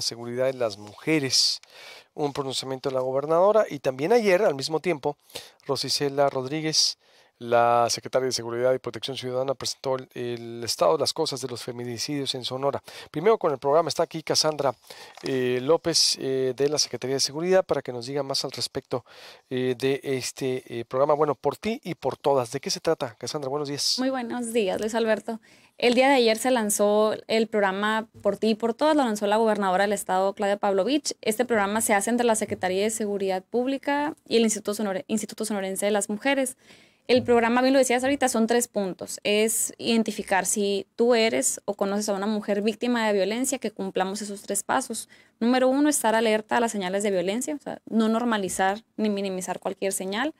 seguridad de las mujeres. Un pronunciamiento de la gobernadora y también ayer, al mismo tiempo, Rosicela Rodríguez la secretaria de Seguridad y Protección Ciudadana presentó el, estado de las cosas de los feminicidios en Sonora. Primero con el programa está aquí Cassandra eh, López eh, de la Secretaría de Seguridad para que nos diga más al respecto eh, de este programa. Bueno, por ti y por todas. ¿De qué se trata, Casandra, Buenos días. Muy buenos días, Luis Alberto. El día de ayer se lanzó el programa Por ti y por todas, lo lanzó la gobernadora del estado, Claudia Pavlovich. Este programa se hace entre la Secretaría de Seguridad Pública y el Instituto Sonorense de las Mujeres. El programa, bien lo decías ahorita, son tres puntos. Es identificar si tú eres o conoces a una mujer víctima de violencia, que cumplamos esos tres pasos. Número uno, estar alerta a las señales de violencia, o sea, no normalizar ni minimizar cualquier señal.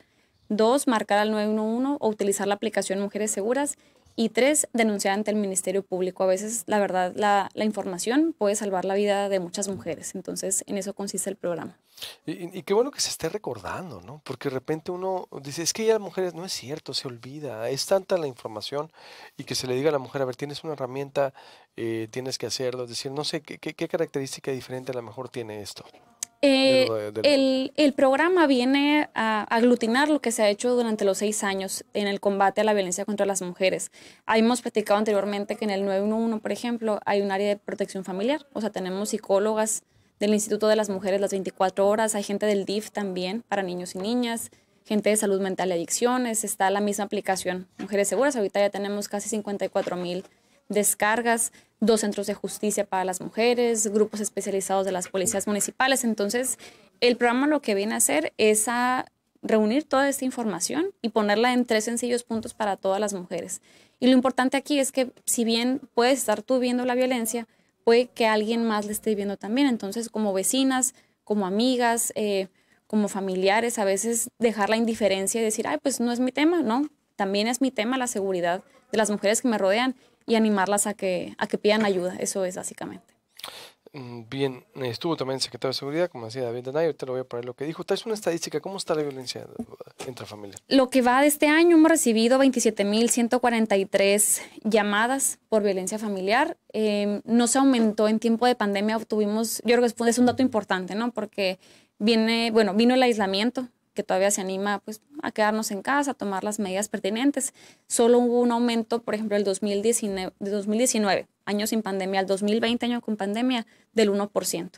Dos, marcar al 911 o utilizar la aplicación Mujeres Seguras y tres, denunciar ante el Ministerio Público. A veces, la verdad, la, información puede salvar la vida de muchas mujeres. Entonces, en eso consiste el programa. Y, qué bueno que se esté recordando, ¿no? Porque de repente uno dice, es que ya mujeres, no es cierto, se olvida, es tanta la información y que se le diga a la mujer, a ver, tienes una herramienta, eh, tienes que hacerlo, es decir, no sé, ¿qué, qué, qué característica diferente a lo mejor tiene esto? Eh, el, el, programa viene a aglutinar lo que se ha hecho durante los seis años en el combate a la violencia contra las mujeres. Hemos platicado anteriormente que en el 911, por ejemplo, hay un área de protección familiar, o sea, tenemos psicólogas del Instituto de las Mujeres las 24 horas, hay gente del DIF también para niños y niñas, gente de salud mental y adicciones, está la misma aplicación Mujeres Seguras, ahorita ya tenemos casi 54 mil descargas, dos centros de justicia para las mujeres, grupos especializados de las policías municipales. Entonces, el programa lo que viene a hacer es a reunir toda esta información y ponerla en tres sencillos puntos para todas las mujeres. Y lo importante aquí es que si bien puedes estar tú viendo la violencia, puede que alguien más le esté viendo también. Entonces, como vecinas, como amigas, eh, como familiares, a veces dejar la indiferencia y decir, ay, pues no es mi tema, no, también es mi tema la seguridad de las mujeres que me rodean y animarlas a que, a que pidan ayuda. Eso es básicamente. Mm, bien, estuvo también el secretario de Seguridad, como decía David Danay, ahorita lo voy a poner lo que dijo. es una estadística? ¿Cómo está la violencia intrafamiliar Lo que va de este año hemos recibido 27.143 llamadas por violencia familiar. Em, no se aumentó en tiempo de pandemia, obtuvimos, yo creo que es un dato importante, ¿no? Porque viene, bueno, vino el aislamiento, que todavía se anima pues, a quedarnos en casa, a tomar las medidas pertinentes. Solo hubo un aumento, por ejemplo, el 2019, 2019 año sin pandemia, al 2020, año con pandemia, del 1%.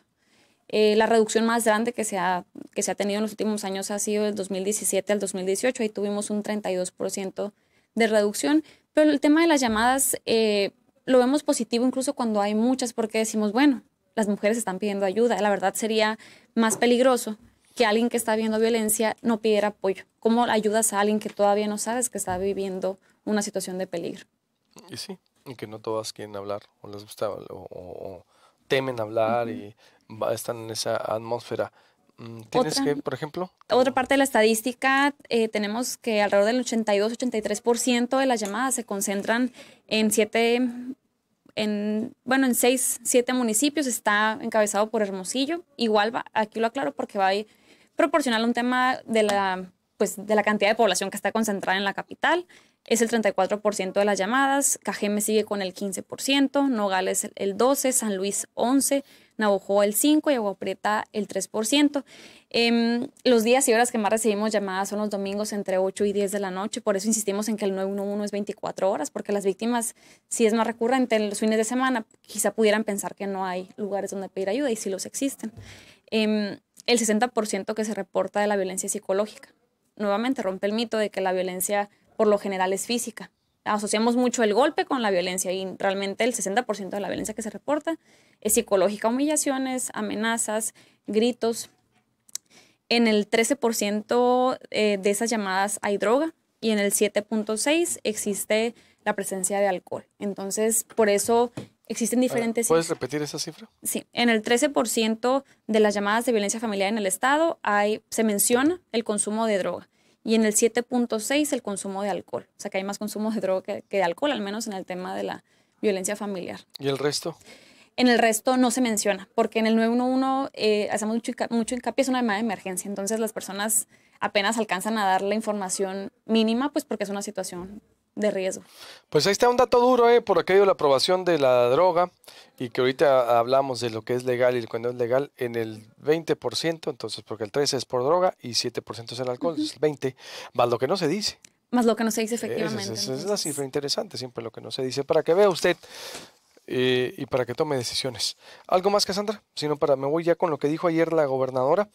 Eh, la reducción más grande que se, ha, que se ha tenido en los últimos años ha sido del 2017 al 2018, ahí tuvimos un 32% de reducción, pero el tema de las llamadas eh, lo vemos positivo incluso cuando hay muchas, porque decimos, bueno, las mujeres están pidiendo ayuda, la verdad sería más peligroso que alguien que está viendo violencia no pidiera apoyo? ¿Cómo ayudas a alguien que todavía no sabes que está viviendo una situación de peligro? Y sí, y que no todas quieren hablar o les gusta o, temen hablar y están en esa atmósfera. Mm, ¿Tienes que, por ejemplo? Otra mm. parte de la estadística, eh, tenemos que alrededor del 82-83% de las llamadas se concentran en siete, en, bueno, en seis, siete municipios. Está encabezado por Hermosillo. Igual, aquí lo aclaro porque va, proporcional a un tema de la, pues, de la cantidad de población que está concentrada en la capital. Es el 34% de las llamadas, Cajeme sigue con el 15%, Nogales el 12%, San Luis 11%, Navajo el 5% y Agua Prieta el 3%. Em, los días y horas que más recibimos llamadas son los domingos entre 8 y 10 de la noche, por eso insistimos en que el 911 es 24 horas, porque las víctimas, si es más recurrente en los fines de semana, quizá pudieran pensar que no hay lugares donde pedir ayuda y si los existen. Em, el 60% que se reporta de la violencia psicológica. Nuevamente rompe el mito de que la violencia por lo general es física. Asociamos mucho el golpe con la violencia y realmente el 60% de la violencia que se reporta es psicológica, humillaciones, amenazas, gritos. En el 13% eh, de esas llamadas hay droga y en el 7.6 existe la presencia de alcohol. Entonces, por eso Existen diferentes. ¿Puedes repetir esa cifra? Sí, en el 13% de las llamadas de violencia familiar en el Estado hay, se menciona el consumo de droga y en el 7.6 el consumo de alcohol. O sea que hay más consumo de droga que, de alcohol, al menos en el tema de la violencia familiar. ¿Y el resto? En el resto no se menciona, porque en el 911 eh, hacemos mucho, mucho hincapié, es una llamada de emergencia, entonces las personas apenas alcanzan a dar la información mínima, pues porque es una situación de riesgo. Pues ahí está un dato duro, ¿eh? por aquello de la aprobación de la droga y que ahorita hablamos de lo que es legal y cuando es legal en el 20%, entonces porque el 13 es por droga y 7% es el alcohol, es el 20, más lo que no se dice. Más lo que no se dice efectivamente. Es, es, la cifra interesante, siempre lo que no se dice, para que vea usted eh, y para que tome decisiones. ¿Algo más, Cassandra? Sino para, me voy ya con lo que dijo ayer la gobernadora,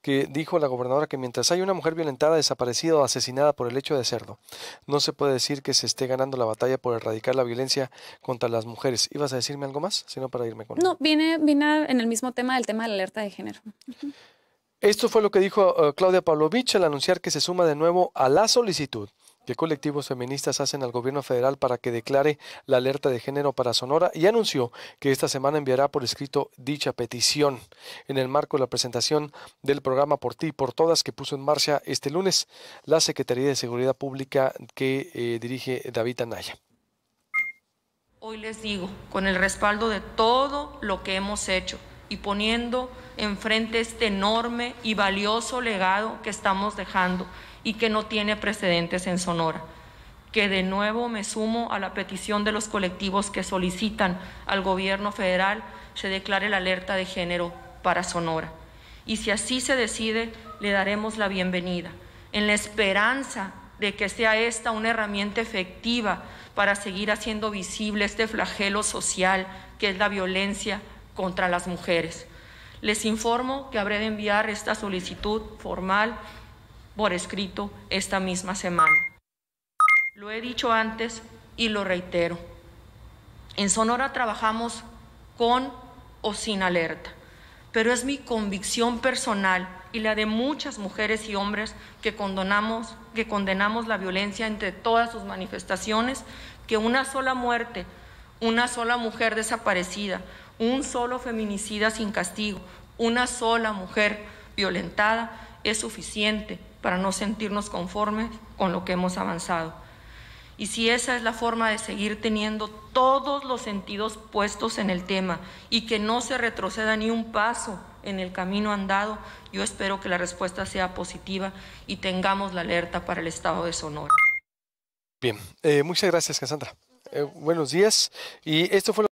que dijo la gobernadora que mientras hay una mujer violentada, desaparecida o asesinada por el hecho de serlo, no se puede decir que se esté ganando la batalla por erradicar la violencia contra las mujeres. ¿Ibas a decirme algo más? Sino para irme con. No, viene, viene en el mismo tema del tema de la alerta de género. Esto fue lo que dijo eh, Claudia Pavlovich al anunciar que se suma de nuevo a la solicitud que colectivos feministas hacen al gobierno federal para que declare la alerta de género para Sonora y anunció que esta semana enviará por escrito dicha petición en el marco de la presentación del programa Por ti y por todas que puso en marcha este lunes la Secretaría de Seguridad Pública que eh, dirige David Anaya. Hoy les digo, con el respaldo de todo lo que hemos hecho y poniendo enfrente este enorme y valioso legado que estamos dejando y que no tiene precedentes en Sonora que de nuevo me sumo a la petición de los colectivos que solicitan al gobierno federal se declare la alerta de género para Sonora. Y si así se decide, le daremos la bienvenida, en la esperanza de que sea esta una herramienta efectiva para seguir haciendo visible este flagelo social que es la violencia contra las mujeres. Les informo que habré de enviar esta solicitud formal por escrito esta misma semana. Lo he dicho antes y lo reitero. En Sonora trabajamos con o sin alerta, pero es mi convicción personal y la de muchas mujeres y hombres que condonamos, que condenamos la violencia entre todas sus manifestaciones, que una sola muerte, una sola mujer desaparecida, un solo feminicida sin castigo, una sola mujer violentada es suficiente para no sentirnos conformes con lo que hemos avanzado. Y si esa es la forma de seguir teniendo todos los sentidos puestos en el tema y que no se retroceda ni un paso en el camino andado, yo espero que la respuesta sea positiva y tengamos la alerta para el estado de Sonora. Bien, eh, muchas gracias, Cassandra. Eh, buenos días. Y esto fue